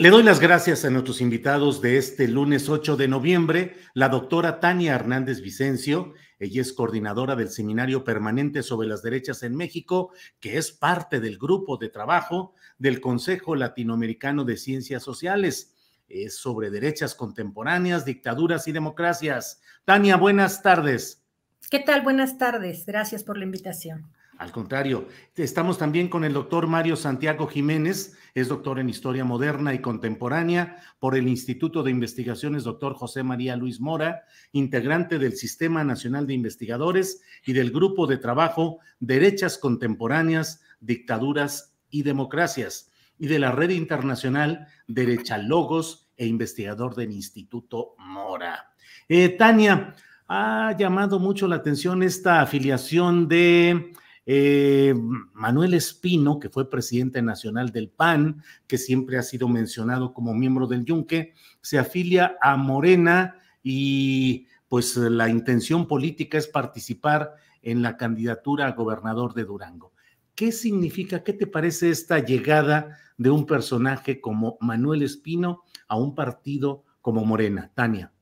Le doy las gracias a nuestros invitados de este lunes 8 de noviembre, la doctora Tania Hernández Vicencio. Ella es coordinadora del Seminario Permanente sobre las Derechas en México, que es parte del grupo de trabajo del Consejo Latinoamericano de Ciencias Sociales. Es sobre derechas contemporáneas, dictaduras y democracias. Tania, buenas tardes. ¿Qué tal? Buenas tardes. Gracias por la invitación. Al contrario, estamos también con el doctor Mario Santiago Jiménez, es doctor en Historia Moderna y Contemporánea por el Instituto de Investigaciones doctor José María Luis Mora, integrante del Sistema Nacional de Investigadores y del Grupo de Trabajo Derechas Contemporáneas, Dictaduras y Democracias, y de la Red Internacional Derecha Logos e investigador del Instituto Mora. Eh, Tania, ha llamado mucho la atención esta afiliación de eh, Manuel Espino, que fue presidente nacional del PAN, que siempre ha sido mencionado como miembro del Yunque, se afilia a Morena y pues la intención política es participar en la candidatura a gobernador de Durango. ¿Qué significa, qué te parece esta llegada de un personaje como Manuel Espino a un partido como Morena? Tania.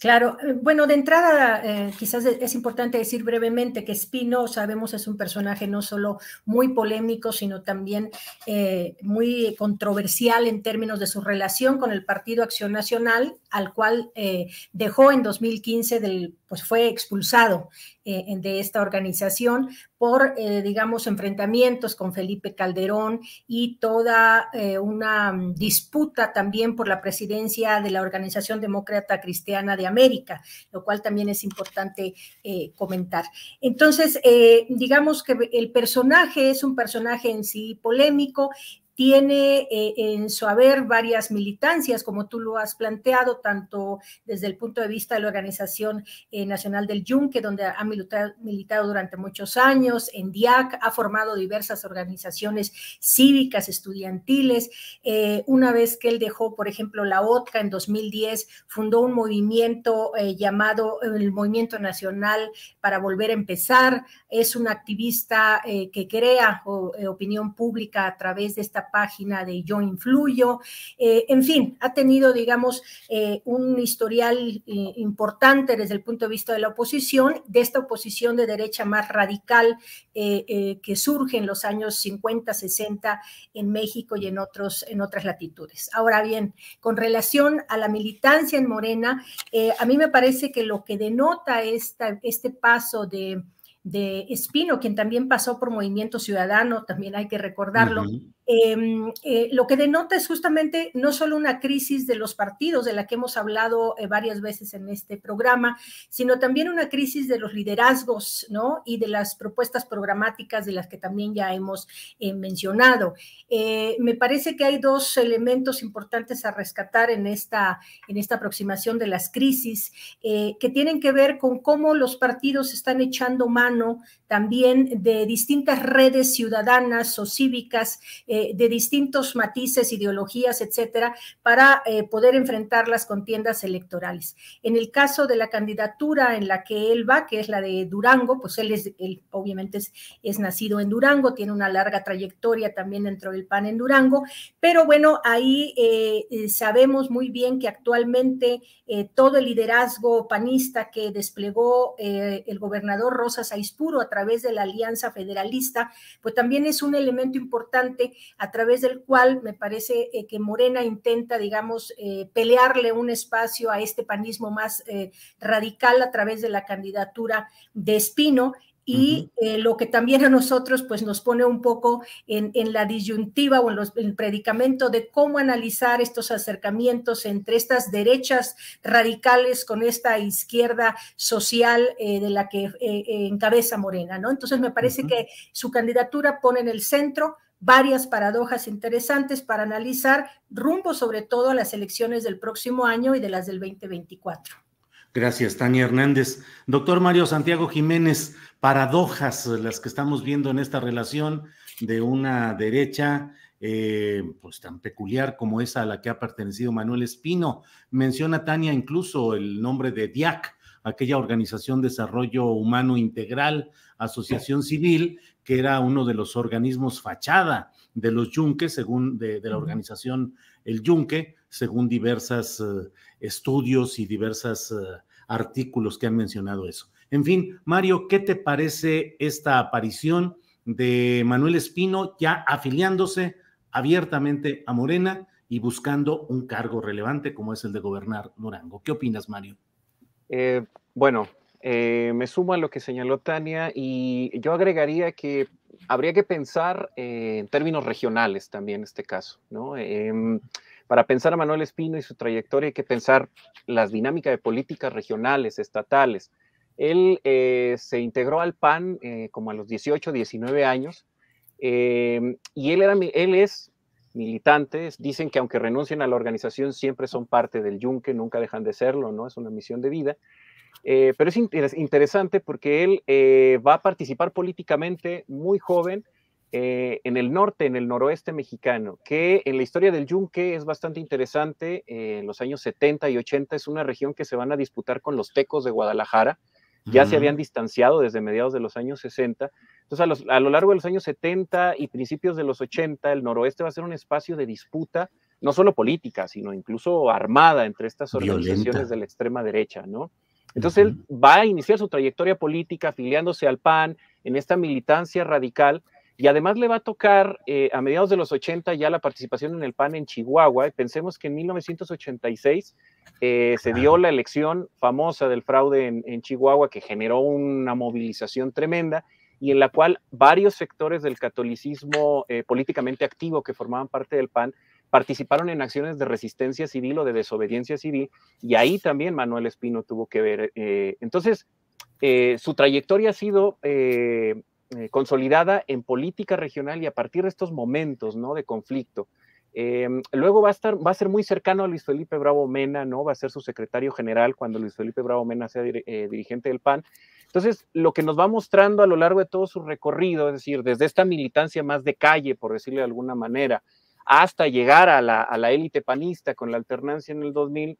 Claro, eh, bueno, de entrada eh, quizás e, es importante decir brevemente que Espino, sabemos, es un personaje no solo muy polémico, sino también eh, muy controversial en términos de su relación con el Partido Acción Nacional, al cual dejó en 2015, del, pues fue expulsado de esta organización por, digamos, enfrentamientos con Felipe Calderón y toda una mm, disputa también por la presidencia de la Organización Demócrata Cristiana de América, lo cual también es importante eh, comentar. Entonces, eh, digamos que el personaje es un personaje en sí polémico, tiene eh, en su haber varias militancias, como tú lo has planteado, tanto desde el punto de vista de la Organización eh, Nacional del Yunque, donde ha militado, durante muchos años, en DIAC, ha formado diversas organizaciones cívicas, estudiantiles. Eh, una vez que él dejó, por ejemplo, la OTCA en 2010, fundó un movimiento llamado el Movimiento Nacional para Volver a Empezar. Es un activista que crea opinión pública a través de esta página de Yo Influyo, eh, en fin, ha tenido, digamos, eh, un historial eh, importante desde el punto de vista de la oposición, de esta oposición de derecha más radical que surge en los años 50, 60 en México y en, otros, en otras latitudes. Ahora bien, con relación a la militancia en Morena, a mí me parece que lo que denota esta, este paso de Espino, quien también pasó por Movimiento Ciudadano, también hay que recordarlo, Em, eh, lo que denota es justamente no solo una crisis de los partidos, de la que hemos hablado eh, varias veces en este programa, sino también una crisis de los liderazgos, ¿no? Y de las propuestas programáticas de las que también ya hemos eh, mencionado. me parece que hay dos elementos importantes a rescatar en esta, en esta aproximación de las crisis, que tienen que ver con cómo los partidos están echando mano también de distintas redes ciudadanas o cívicas, eh, de distintos matices, ideologías, etcétera, para eh, poder enfrentar las contiendas electorales. En el caso de la candidatura en la que él va, que es la de Durango, pues él, es, él obviamente es, nacido en Durango, tiene una larga trayectoria también dentro del PAN en Durango, pero bueno, ahí eh, sabemos muy bien que actualmente todo el liderazgo panista que desplegó el gobernador Rosas Aispuro a través través de la Alianza Federalista, pues también es un elemento importante a través del cual me parece eh, que Morena intenta, digamos, eh, pelearle un espacio a este panismo más eh, radical a través de la candidatura de Espino y eh, lo que también a nosotros pues nos pone un poco en, la disyuntiva o en, el predicamento de cómo analizar estos acercamientos entre estas derechas radicales con esta izquierda social eh, de la que eh, encabeza Morena, ¿no? Entonces me parece que su candidatura pone en el centro varias paradojas interesantes para analizar rumbo sobre todo a las elecciones del próximo año y de las del 2024. Gracias, Tania Hernández. Doctor Mario Santiago Jiménez, paradojas eh, las que estamos viendo en esta relación de una derecha eh, pues tan peculiar como esa a la que ha pertenecido Manuel Espino. Menciona Tania incluso el nombre de DIAC, aquella Organización de Desarrollo Humano Integral, Asociación Civil, que era uno de los organismos fachada de los yunques, según de, de la organización El Yunque, según diversos eh, estudios y diversos eh, artículos que han mencionado eso. En fin, Mario, ¿qué te parece esta aparición de Manuel Espino ya afiliándose abiertamente a Morena y buscando un cargo relevante como es el de gobernar Durango? ¿Qué opinas, Mario? Eh, bueno, me sumo a lo que señaló Tania y yo agregaría que habría que pensar en términos regionales también en este caso, ¿no? Em, para pensar a Manuel Espino y su trayectoria hay que pensar las dinámicas de políticas regionales, estatales. Él eh, se integró al PAN eh, como a los 18, 19 años eh, y él, era, es militante, dicen que aunque renuncien a la organización siempre son parte del yunque, nunca dejan de serlo, ¿no? Es una misión de vida. pero es interesante porque él va a participar políticamente muy joven eh, en el norte, en el noroeste mexicano, que en la historia del yunque es bastante interesante. Eh, en los años 70 y 80 es una región que se van a disputar con los tecos de Guadalajara. Ya se habían distanciado desde mediados de los años 60. Entonces, a, lo largo de los años 70 y principios de los 80, el noroeste va a ser un espacio de disputa, no solo política, sino incluso armada entre estas organizaciones de la extrema derecha, ¿no? Entonces, él va a iniciar su trayectoria política afiliándose al PAN en esta militancia radical y además le va a tocar eh, a mediados de los 80 ya la participación en el PAN en Chihuahua. Pensemos que en 1986 eh, se dio la elección famosa del fraude en, Chihuahua que generó una movilización tremenda y en la cual varios sectores del catolicismo eh, políticamente activo que formaban parte del PAN participaron en acciones de resistencia civil o de desobediencia civil, y ahí también Manuel Espino tuvo que ver. entonces, su trayectoria ha sido eh, consolidada en política regional y a partir de estos momentos ¿no? de conflicto. Em, luego va a, estar, va a ser muy cercano a Luis Felipe Bravo Mena, ¿no? va a ser su secretario general cuando Luis Felipe Bravo Mena sea eh, dirigente del PAN. Entonces, lo que nos va mostrando a lo largo de todo su recorrido, es decir, desde esta militancia más de calle, por decirlo de alguna manera, hasta llegar a la, a la élite panista con la alternancia en el 2000,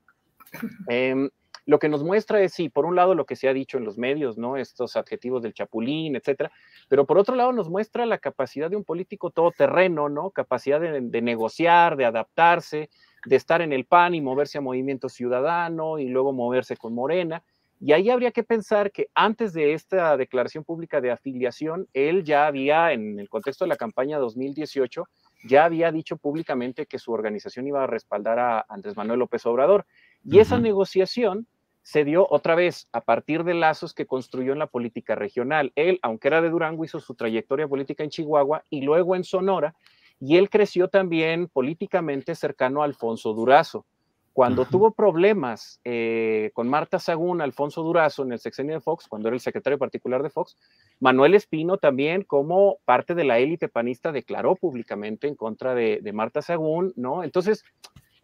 lo que nos muestra es, sí, por un lado lo que se ha dicho en los medios, ¿no? Estos adjetivos del chapulín, etcétera, pero por otro lado nos muestra la capacidad de un político todoterreno, ¿no? Capacidad de, negociar, de adaptarse, de estar en el PAN y moverse a Movimiento Ciudadano y luego moverse con Morena. Y ahí habría que pensar que antes de esta declaración pública de afiliación, él ya había, en el contexto de la campaña 2018, ya había dicho públicamente que su organización iba a respaldar a Andrés Manuel López Obrador. Y esa negociación se dio otra vez a partir de lazos que construyó en la política regional. Él, aunque era de Durango, hizo su trayectoria política en Chihuahua y luego en Sonora, y él creció también políticamente cercano a Alfonso Durazo. Cuando tuvo problemas eh, con Marta Sagún, Alfonso Durazo en el sexenio de Fox, cuando era el secretario particular de Fox, Manuel Espino también, como parte de la élite panista, declaró públicamente en contra de, de Marta Sagún, ¿no? Entonces,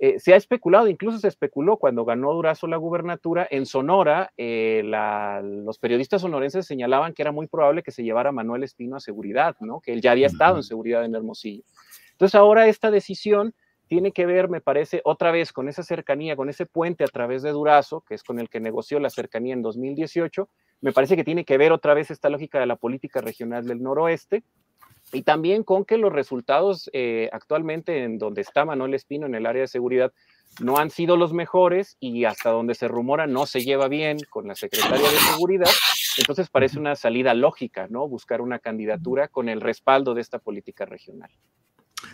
eh, se ha especulado, incluso se especuló cuando ganó Durazo la gubernatura en Sonora, eh, los periodistas sonorenses señalaban que era muy probable que se llevara Manuel Espino a seguridad, ¿no? que él ya había estado en seguridad en Hermosillo. Entonces ahora esta decisión tiene que ver, me parece, otra vez con esa cercanía, con ese puente a través de Durazo, que es con el que negoció la cercanía en 2018, me parece que tiene que ver otra vez esta lógica de la política regional del noroeste, y también con que los resultados eh, actualmente en donde está Manuel Espino en el área de seguridad no han sido los mejores y hasta donde se rumora no se lleva bien con la secretaria de seguridad. Entonces parece una salida lógica, ¿no? Buscar una candidatura con el respaldo de esta política regional.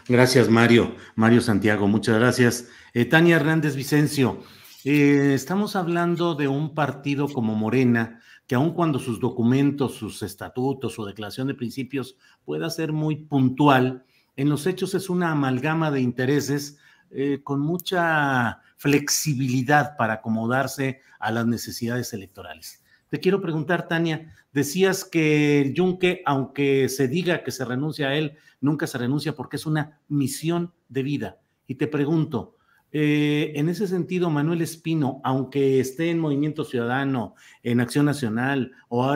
Gracias, Mario. Mario Santiago, muchas gracias. Eh, Tania Hernández Vicencio, eh, estamos hablando de un partido como Morena, que aun cuando sus documentos, sus estatutos, su declaración de principios pueda ser muy puntual, en los hechos es una amalgama de intereses eh, con mucha flexibilidad para acomodarse a las necesidades electorales. Te quiero preguntar, Tania, decías que el yunque, aunque se diga que se renuncia a él, nunca se renuncia porque es una misión de vida. Y te pregunto, eh, en ese sentido, Manuel Espino, aunque esté en Movimiento Ciudadano, en Acción Nacional, o,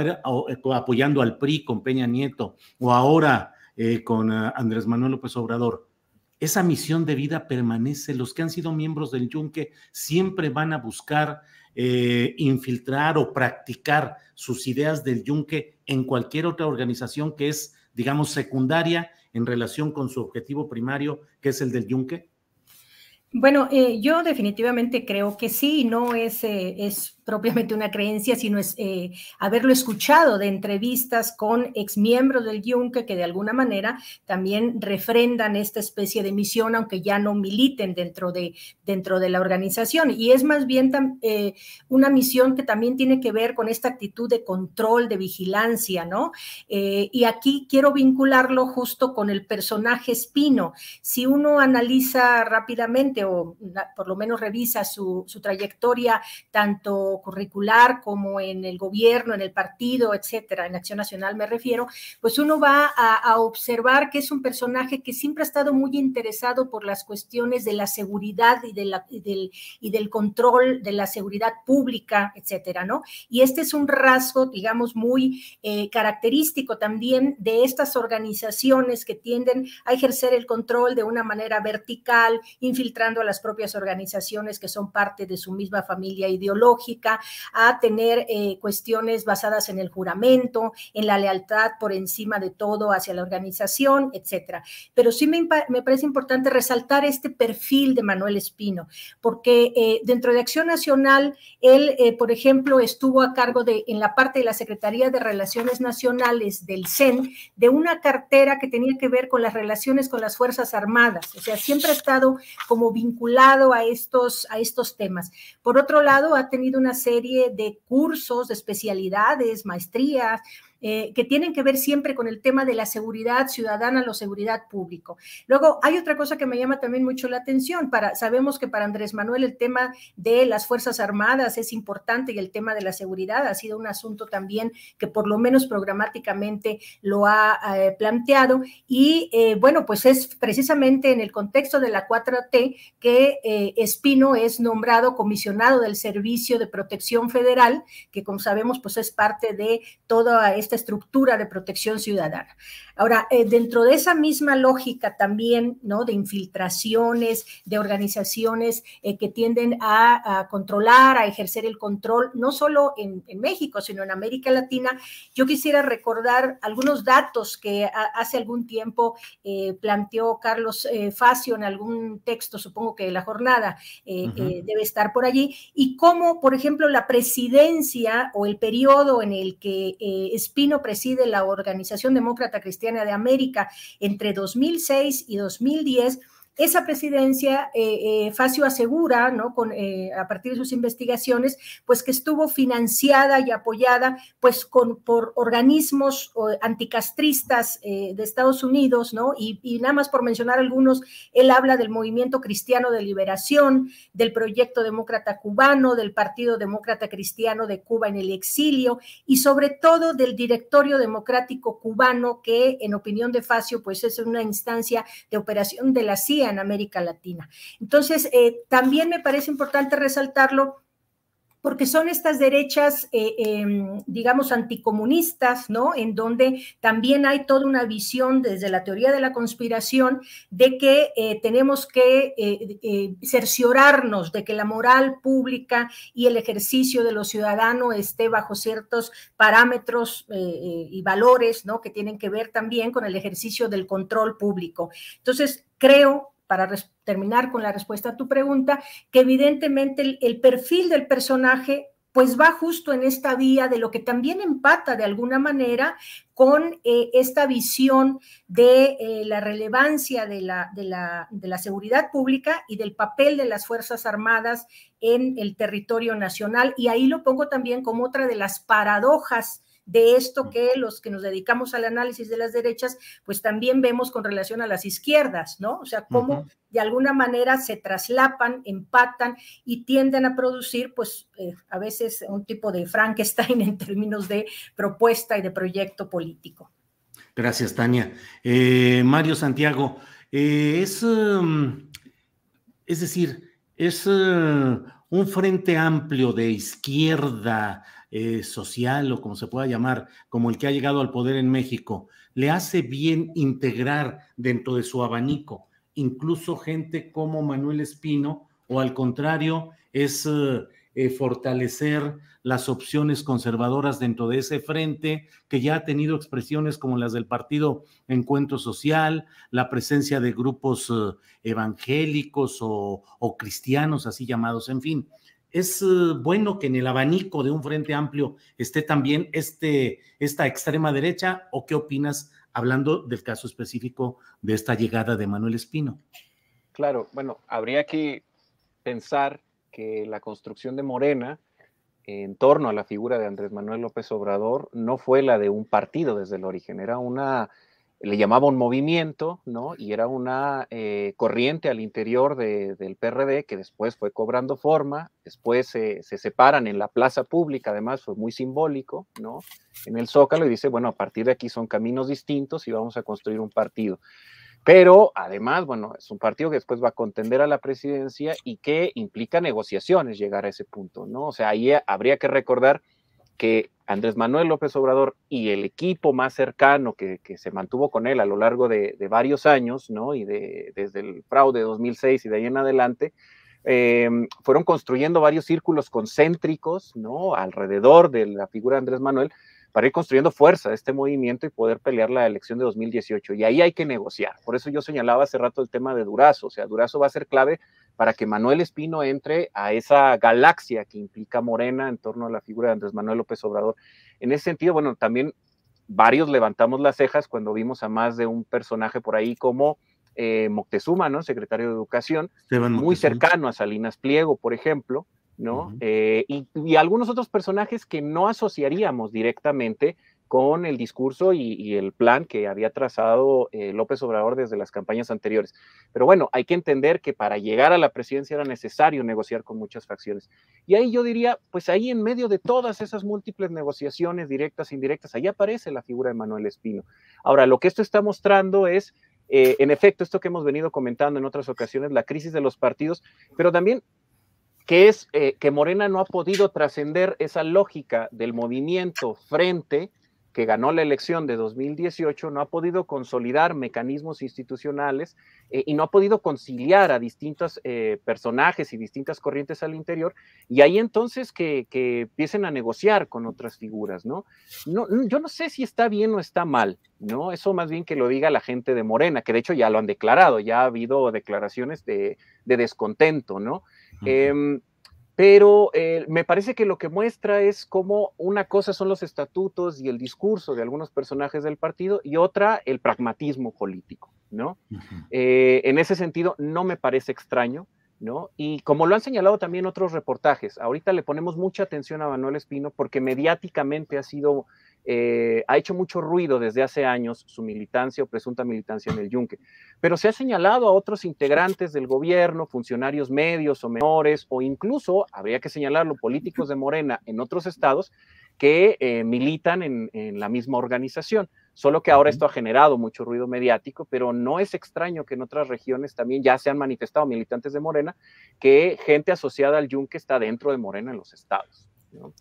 apoyando al PRI con Peña Nieto, o ahora eh, con eh, Andrés Manuel López Obrador, esa misión de vida permanece. Los que han sido miembros del Yunque siempre van a buscar infiltrar o practicar sus ideas del Yunque en cualquier otra organización que es, digamos, secundaria en relación con su objetivo primario, que es el del Yunque. Bueno, eh, yo definitivamente creo que sí, no es, eh, es propiamente una creencia, sino es eh, haberlo escuchado de entrevistas con exmiembros del Yunque que de alguna manera también refrendan esta especie de misión, aunque ya no militen dentro de, dentro de la organización. Y es más bien una misión que también tiene que ver con esta actitud de control, de vigilancia, ¿no? y aquí quiero vincularlo justo con el personaje Espino. Si uno analiza rápidamente por lo menos revisa su, trayectoria, tanto curricular como en el gobierno, en el partido, etcétera, en Acción Nacional me refiero, pues uno va a, observar que es un personaje que siempre ha estado muy interesado por las cuestiones de la seguridad y, del, control de la seguridad pública, etcétera, ¿no? Y este es un rasgo, digamos, muy eh, característico también de estas organizaciones que tienden a ejercer el control de una manera vertical, infiltrando a las propias organizaciones que son parte de su misma familia ideológica, a tener eh, cuestiones basadas en el juramento, en la lealtad por encima de todo hacia la organización, etcétera. Pero sí me, parece importante resaltar este perfil de Manuel Espino, porque eh, dentro de Acción Nacional, él, eh, por ejemplo, estuvo a cargo de, en la parte de la Secretaría de Relaciones Nacionales del CEN, de una cartera que tenía que ver con las relaciones con las Fuerzas Armadas. O sea, siempre ha estado como vinculado a estos, a estos temas. Por otro lado, ha tenido una serie de cursos, de especialidades, maestrías, eh, que tienen que ver siempre con el tema de la seguridad ciudadana, o seguridad público. Luego, hay otra cosa que me llama también mucho la atención. sabemos que para Andrés Manuel el tema de las Fuerzas Armadas es importante y el tema de la seguridad ha sido un asunto también que por lo menos programáticamente lo ha eh, planteado. Y eh, bueno, pues es precisamente en el contexto de la 4T que Espino es nombrado comisionado del Servicio de Protección Federal, que como sabemos pues es parte de toda esta estructura de protección ciudadana. Ahora, eh, dentro de esa misma lógica también, ¿no? De infiltraciones, de organizaciones eh, que tienden a, a, controlar, a ejercer el control, no solo en, en, México, sino en América Latina, yo quisiera recordar algunos datos que hace algún tiempo eh, planteó Carlos Facio en algún texto, supongo que de la jornada debe estar por allí, y cómo, por ejemplo, la presidencia o el periodo en el que eh, preside la Organización Demócrata Cristiana de América entre 2006 y 2010 esa presidencia, eh, eh, Facio asegura, ¿no? Con, eh, a partir de sus investigaciones, pues que estuvo financiada y apoyada pues con, por organismos anticastristas de Estados Unidos, ¿no? Y, y, nada más por mencionar algunos, él habla del Movimiento Cristiano de Liberación, del Proyecto Demócrata Cubano, del Partido Demócrata Cristiano de Cuba en el Exilio y sobre todo del Directorio Democrático Cubano, que en opinión de Facio, pues es una instancia de operación de la CIA en América Latina. Entonces, eh, también me parece importante resaltarlo porque son estas derechas, eh, em, digamos, anticomunistas, ¿no? En donde también hay toda una visión desde la teoría de la conspiración de que eh, tenemos que cerciorarnos de que la moral pública y el ejercicio de los ciudadanos esté bajo ciertos parámetros y valores, ¿no? Que tienen que ver también con el ejercicio del control público. Entonces, creo para terminar con la respuesta a tu pregunta, que evidentemente el, perfil del personaje pues va justo en esta vía de lo que también empata de alguna manera con eh, esta visión de eh, la relevancia de la, de, la, de la, seguridad pública y del papel de las Fuerzas Armadas en el territorio nacional. Y ahí lo pongo también como otra de las paradojas de esto mm. que los que nos dedicamos al análisis de las derechas, pues también vemos con relación a las izquierdas, ¿no? O sea, cómo de alguna manera se traslapan, empatan y tienden a producir, pues, eh, a veces un tipo de Frankenstein en términos de propuesta y de proyecto político. Gracias, Tania. Eh, Mario Santiago, eh, es, um, es decir, es un frente amplio de izquierda, eh, social o como se pueda llamar, como el que ha llegado al poder en México, le hace bien integrar dentro de su abanico incluso gente como Manuel Espino o al contrario es eh, fortalecer las opciones conservadoras dentro de ese frente que ya ha tenido expresiones como las del partido Encuentro Social, la presencia de grupos eh, evangélicos o cristianos así llamados, en fin es eh, bueno que en el abanico de un frente amplio esté también este, esta extrema derecha o qué opinas hablando del caso específico de esta llegada de Manuel Espino? Claro, bueno, habría que pensar que la construcción de Morena en torno a la figura de Andrés Manuel López Obrador no fue la de un partido desde el origen, era una le llamaba un movimiento, ¿no? Y era una eh, corriente al interior del PRD que después fue cobrando forma, después se, se separan en la plaza pública, además fue muy simbólico, ¿no? En el Zócalo y dice, bueno, a partir de aquí son caminos distintos y vamos a construir un partido. Pero además, bueno, es un partido que después va a contender a la presidencia y que implica negociaciones llegar a ese punto, ¿no? O sea, ahí habría que recordar que Andrés Manuel López Obrador y el equipo más cercano que, se mantuvo con él a lo largo de, varios años, ¿no? Y desde el fraude de 2006 y de ahí en adelante, em, fueron construyendo varios círculos concéntricos, ¿no? Alrededor de la figura de Andrés Manuel para ir construyendo fuerza de este movimiento y poder pelear la elección de 2018. Y ahí hay que negociar. Por eso yo señalaba hace rato el tema de Durazo. O sea, Durazo va a ser clave para que Manuel Espino entre a esa galaxia que implica Morena en torno a la figura de Andrés Manuel López Obrador. En ese sentido, bueno, también varios levantamos las cejas cuando vimos a más de un personaje por ahí como eh, Moctezuma, ¿no? Secretario de Educación, muy cercano a Salinas Pliego, por ejemplo, ¿no? Eh, y, algunos otros personajes que no asociaríamos directamente con el discurso y, el plan que había trazado eh, López Obrador desde las campañas anteriores. Pero bueno, hay que entender que para llegar a la presidencia era necesario negociar con muchas facciones. Y ahí yo diría, pues ahí en medio de todas esas múltiples negociaciones directas e indirectas, ahí aparece la figura de Manuel Espino. Ahora, lo que esto está mostrando es... Eh, en efecto, esto que hemos venido comentando en otras ocasiones, la crisis de los partidos, pero también que es eh, que Morena no ha podido trascender esa lógica del movimiento frente que ganó la elección de 2018 no ha podido consolidar mecanismos institucionales eh, y no ha podido conciliar a distintos eh, personajes y distintas corrientes al interior, y ahí entonces que, empiecen a negociar con otras figuras, ¿no? Yo no sé si está bien o está mal, ¿no? Eso más bien que lo diga la gente de Morena, que de hecho ya lo han declarado, ya ha habido declaraciones de, descontento, ¿no? pero eh, me parece que lo que muestra es cómo una cosa son los estatutos y el discurso de algunos personajes del partido y otra el pragmatismo político, ¿no? Eh, en ese sentido, no me parece extraño, ¿no? Y como lo han señalado también otros reportajes, ahorita le ponemos mucha atención a Manuel Espino porque mediáticamente ha sido eh, ha hecho mucho ruido desde hace años su militancia o presunta militancia en el yunque, pero se ha señalado a otros integrantes del gobierno, funcionarios medios o menores, o incluso, habría que señalarlo, políticos de Morena en otros estados que eh, militan en, la misma organización. Solo que ahora esto ha generado mucho ruido mediático, pero no es extraño que en otras regiones también ya se han manifestado militantes de Morena, que gente asociada al yunque está dentro de Morena en los estados.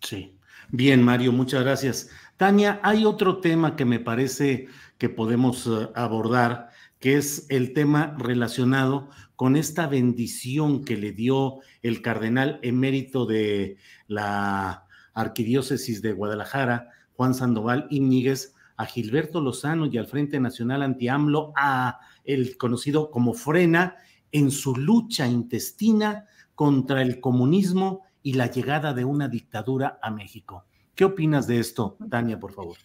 Sí. Bien, Mario, muchas gracias. Tania, hay otro tema que me parece que podemos eh, abordar, que es el tema relacionado con esta bendición que le dio el cardenal emérito de la arquidiócesis de Guadalajara, Juan Sandoval Íñiguez, a Gilberto Lozano y al Frente Nacional Anti-AMLO, a el conocido como Frena, en su lucha intestina contra el comunismo y la llegada de una dictadura a México. ¿Qué opinas de esto, Tania, por favor?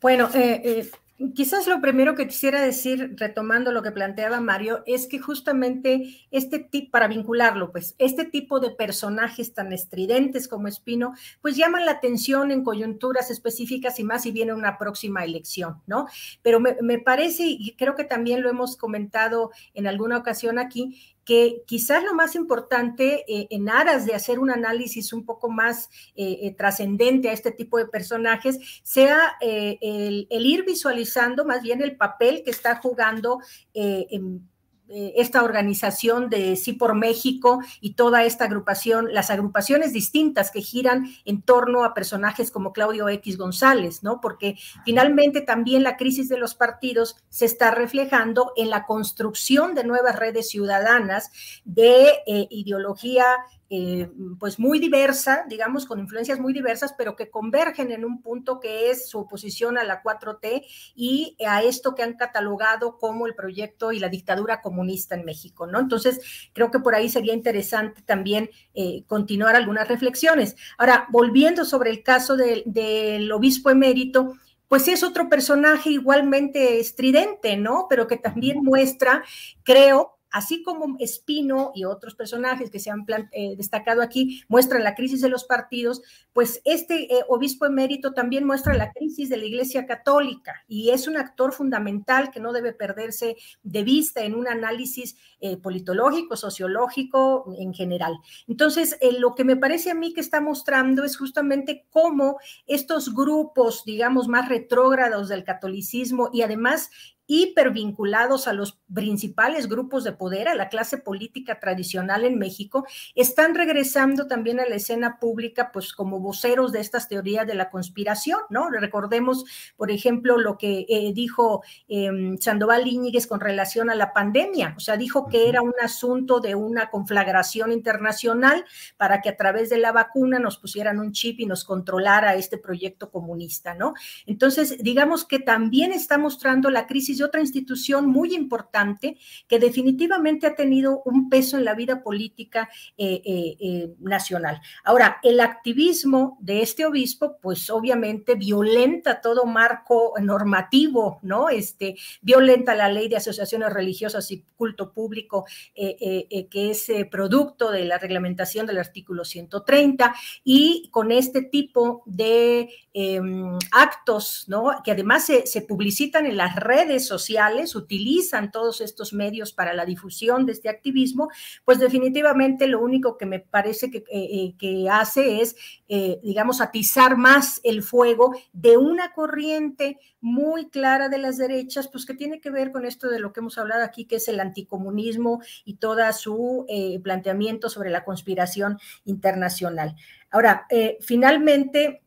Bueno, eh, eh, quizás lo primero que quisiera decir, retomando lo que planteaba Mario, es que justamente este tipo, para vincularlo, pues, este tipo de personajes tan estridentes como Espino, pues llaman la atención en coyunturas específicas y más si viene una próxima elección, ¿no? Pero me, me parece, y creo que también lo hemos comentado en alguna ocasión aquí, que quizás lo más importante eh, en aras de hacer un análisis un poco más eh, eh, trascendente a este tipo de personajes sea el, el, ir visualizando más bien el papel que está jugando en eh, esta organización de Sí por México y toda esta agrupación, las agrupaciones distintas que giran en torno a personajes como Claudio X González, ¿no? Porque finalmente también la crisis de los partidos se está reflejando en la construcción de nuevas redes ciudadanas de eh, ideología eh, pues muy diversa, digamos, con influencias muy diversas, pero que convergen en un punto que es su oposición a la 4T y a esto que han catalogado como el proyecto y la dictadura comunista en México, ¿no? Entonces, creo que por ahí sería interesante también eh, continuar algunas reflexiones. Ahora, volviendo sobre el caso del obispo emérito, pues es otro personaje igualmente estridente, ¿no? Pero que también muestra, creo, así como Espino y otros personajes que se han eh, destacado aquí muestran la crisis de los partidos, pues este eh, obispo emérito también muestra la crisis de la Iglesia Católica y es un actor fundamental que no debe perderse de vista en un análisis eh, politológico, sociológico en general. Entonces, lo que me parece a mí que está mostrando es justamente cómo estos grupos, digamos, más retrógrados del catolicismo y además hipervinculados a los principales grupos de poder, a la clase política tradicional en México, están regresando también a la escena pública, pues como voceros de estas teorías de la conspiración, ¿no? Recordemos, por ejemplo, lo que eh, dijo em, Sandoval Íñiguez con relación a la pandemia, o sea, dijo que era un asunto de una conflagración internacional para que a través de la vacuna nos pusieran un chip y nos controlara este proyecto comunista, ¿no? Entonces, digamos que también está mostrando la crisis otra institución muy importante que definitivamente ha tenido un peso en la vida política eh, eh, eh, nacional. Ahora, el activismo de este obispo, pues obviamente violenta todo marco normativo, ¿no? Este, violenta la ley de asociaciones religiosas y culto público, que es producto de la reglamentación del artículo 130, y con este tipo de em, actos, ¿no? Que además se publicitan en las redes sociales utilizan todos estos medios para la difusión de este activismo, pues definitivamente lo único que me parece que, eh, eh, hace es, eh, digamos, atizar más el fuego de una corriente muy clara de las derechas, pues que tiene que ver con esto de lo que hemos hablado aquí, que es el anticomunismo y toda su planteamiento sobre la conspiración internacional. Ahora, finalmente...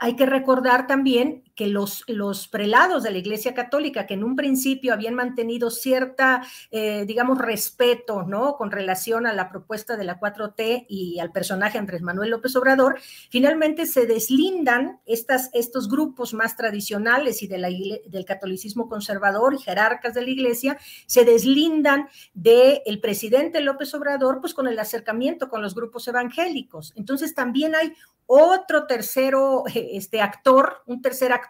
Hay que recordar también que los, los prelados de la Iglesia Católica, que en un principio habían mantenido cierta, eh, digamos, respeto, ¿no? Con relación a la propuesta de la 4T y al personaje Andrés Manuel López Obrador, finalmente se deslindan estas, estos grupos más tradicionales y de del catolicismo conservador y jerarcas de la Iglesia, se deslindan del presidente López Obrador, pues con el acercamiento con los grupos evangélicos. Entonces también hay otro tercero, eh, este actor, un tercer actor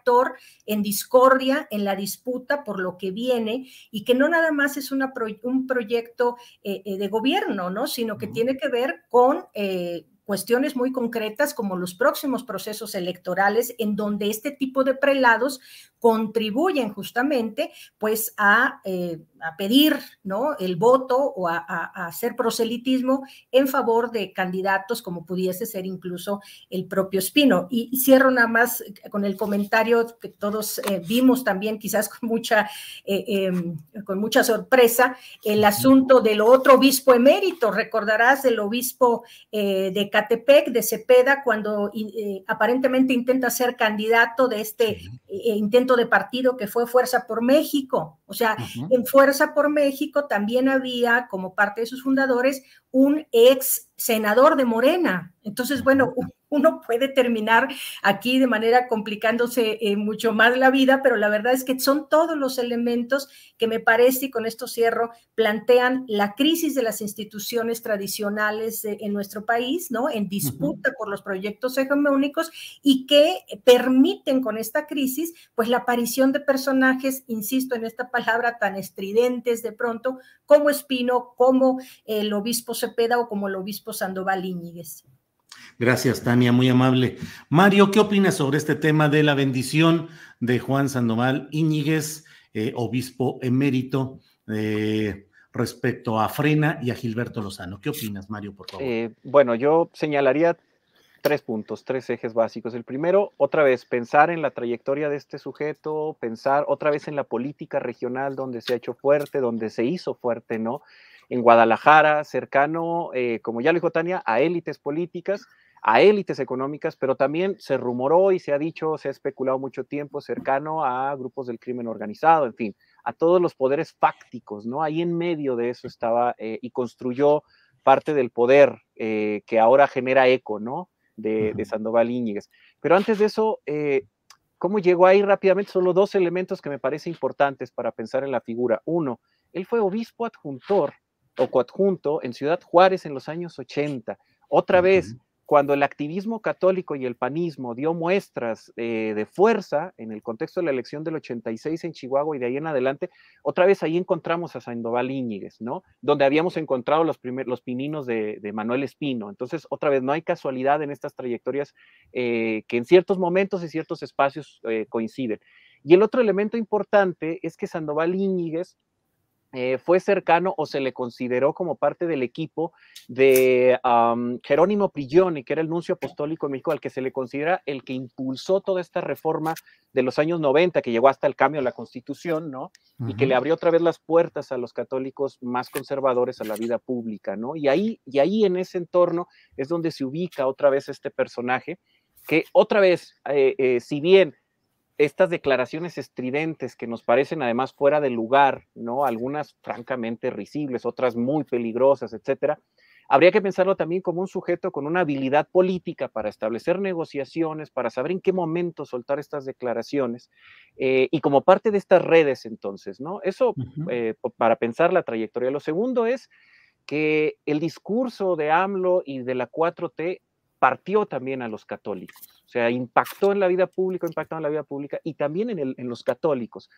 en discordia, en la disputa por lo que viene y que no nada más es una un proyecto eh, eh, de gobierno, ¿no? Sino que tiene que ver con... Eh, cuestiones muy concretas como los próximos procesos electorales en donde este tipo de prelados contribuyen justamente pues a, eh, pedir ¿no? el voto o a, hacer proselitismo en favor de candidatos como pudiese ser incluso el propio Espino. Y, cierro nada más con el comentario que todos eh, vimos también quizás con mucha, eh, em, con mucha sorpresa el asunto del otro obispo emérito, recordarás el obispo de Catepec de Cepeda cuando eh, aparentemente intenta ser candidato de este eh, intento de partido que fue Fuerza por México. O sea, en Fuerza por México también había como parte de sus fundadores un ex senador de Morena. Entonces, bueno, uno puede terminar aquí de manera complicándose eh, mucho más la vida, pero la verdad es que son todos los elementos que me parece, y con esto cierro, plantean la crisis de las instituciones tradicionales eh, en nuestro país, ¿no? En disputa por los proyectos hegemónicos y que permiten con esta crisis, pues la aparición de personajes, insisto en esta palabra, tan estridentes de pronto, como Espino, como el obispo Cepeda o como el obispo Sandoval Iñiguez. Gracias, Tania, muy amable. Mario, ¿qué opinas sobre este tema de la bendición de Juan Sandoval Íñiguez, eh, obispo emérito, eh, respecto a Frena y a Gilberto Lozano? ¿Qué opinas, Mario, por favor? Eh, bueno, yo señalaría tres puntos, tres ejes básicos. El primero, otra vez, pensar en la trayectoria de este sujeto, pensar otra vez en la política regional donde se ha hecho fuerte, donde se hizo fuerte, ¿no? En Guadalajara, cercano, como ya lo dijo Tania, a élites políticas a élites económicas, pero también se rumoró y se ha dicho, se ha especulado mucho tiempo cercano a grupos del crimen organizado, en fin, a todos los poderes fácticos, ¿no? Ahí en medio de eso estaba eh, y construyó parte del poder eh, que ahora genera eco, ¿no? De, Sandoval Íñiguez. Pero antes de eso, eh, ¿cómo llegó ahí rápidamente? Solo dos elementos que me parecen importantes para pensar en la figura. Uno, él fue obispo adjuntor o coadjunto en Ciudad Juárez en los años 80. Otra vez, cuando el activismo católico y el panismo dio muestras eh, de fuerza en el contexto de la elección del 86 en Chihuahua y de ahí en adelante, otra vez ahí encontramos a Sandoval Íñiguez, ¿no? Donde habíamos encontrado los, primeros pininos de, Manuel Espino. Entonces, otra vez, no hay casualidad en estas trayectorias eh, que en ciertos momentos y ciertos espacios eh, coinciden. Y el otro elemento importante es que Sandoval Íñiguez eh, fue cercano o se le consideró como parte del equipo de Jerónimo Prigioni, que era el nuncio apostólico en México, al que se le considera el que impulsó toda esta reforma de los años 90, que llegó hasta el cambio de la Constitución, ¿no? Y que le abrió otra vez las puertas a los católicos más conservadores a la vida pública, ¿no? Y ahí, y ahí en ese entorno es donde se ubica otra vez este personaje, que otra vez, eh, eh, si bien estas declaraciones estridentes que nos parecen además fuera de lugar, ¿no? Algunas francamente risibles, otras muy peligrosas, etcétera. Habría que pensarlo también como un sujeto con una habilidad política para establecer negociaciones, para saber en qué momento soltar estas declaraciones eh, y como parte de estas redes entonces, ¿no? Eso eh, para pensar la trayectoria. Lo segundo es que el discurso de AMLO y de la 4T partió también a los católicos, o sea, impactó en la vida pública, impactó en la vida pública y también en, los católicos,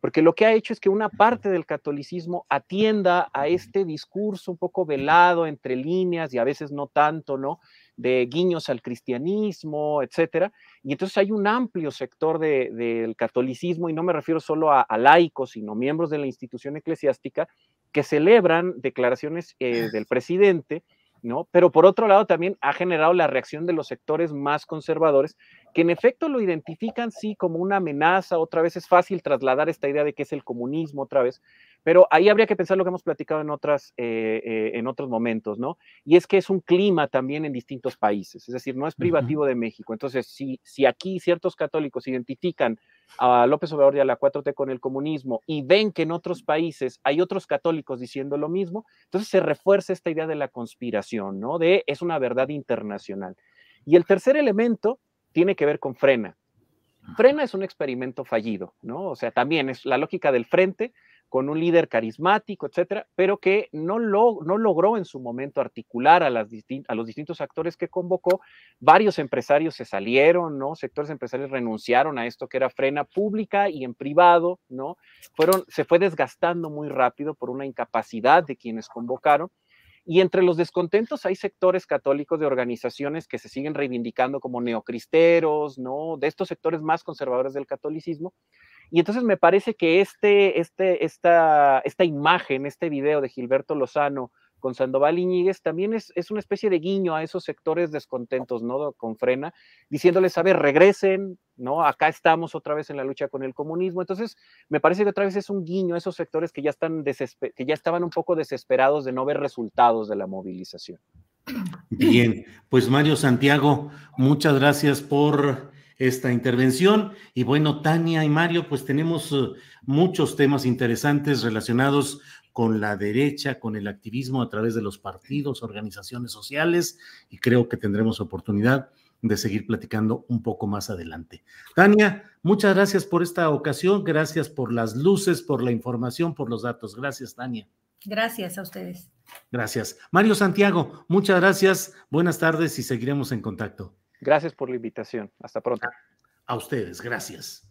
porque lo que ha hecho es que una parte del catolicismo atienda a este discurso un poco velado entre líneas y a veces no tanto, ¿no? de guiños al cristianismo, etcétera. Y entonces hay un amplio sector del catolicismo, y no me refiero solo a, laicos, sino miembros de la institución eclesiástica, que celebran declaraciones eh, del presidente ¿no? Pero por otro lado también ha generado la reacción de los sectores más conservadores, que en efecto lo identifican sí como una amenaza, otra vez es fácil trasladar esta idea de que es el comunismo otra vez, pero ahí habría que pensar lo que hemos platicado en, otras, eh, eh, en otros momentos, ¿no? Y es que es un clima también en distintos países, es decir, no es privativo de México. Entonces, si, si aquí ciertos católicos identifican a López Obrador y a la 4T con el comunismo y ven que en otros países hay otros católicos diciendo lo mismo, entonces se refuerza esta idea de la conspiración, ¿no? De es una verdad internacional. Y el tercer elemento tiene que ver con frena. Frena es un experimento fallido, ¿no? O sea, también es la lógica del frente, con un líder carismático, etcétera, pero que no, lo, no logró en su momento articular a, las a los distintos actores que convocó. Varios empresarios se salieron, ¿no? Sectores empresarios renunciaron a esto que era frena pública y en privado, ¿no? Fueron, se fue desgastando muy rápido por una incapacidad de quienes convocaron. Y entre los descontentos hay sectores católicos de organizaciones que se siguen reivindicando como neocristeros, ¿no? De estos sectores más conservadores del catolicismo, y entonces me parece que este, este, esta, esta imagen, este video de Gilberto Lozano con Sandoval Iñiguez también es, una especie de guiño a esos sectores descontentos, ¿no? Con frena, diciéndoles, a ver, regresen, ¿no? Acá estamos otra vez en la lucha con el comunismo. Entonces, me parece que otra vez es un guiño a esos sectores que ya, están que ya estaban un poco desesperados de no ver resultados de la movilización. Bien, pues Mario Santiago, muchas gracias por esta intervención. Y bueno, Tania y Mario, pues tenemos eh, muchos temas interesantes relacionados con la derecha, con el activismo a través de los partidos, organizaciones sociales, y creo que tendremos oportunidad de seguir platicando un poco más adelante. Tania, muchas gracias por esta ocasión, gracias por las luces, por la información, por los datos. Gracias, Tania. Gracias a ustedes. Gracias. Mario Santiago, muchas gracias, buenas tardes y seguiremos en contacto. Gracias por la invitación. Hasta pronto. A ustedes, gracias.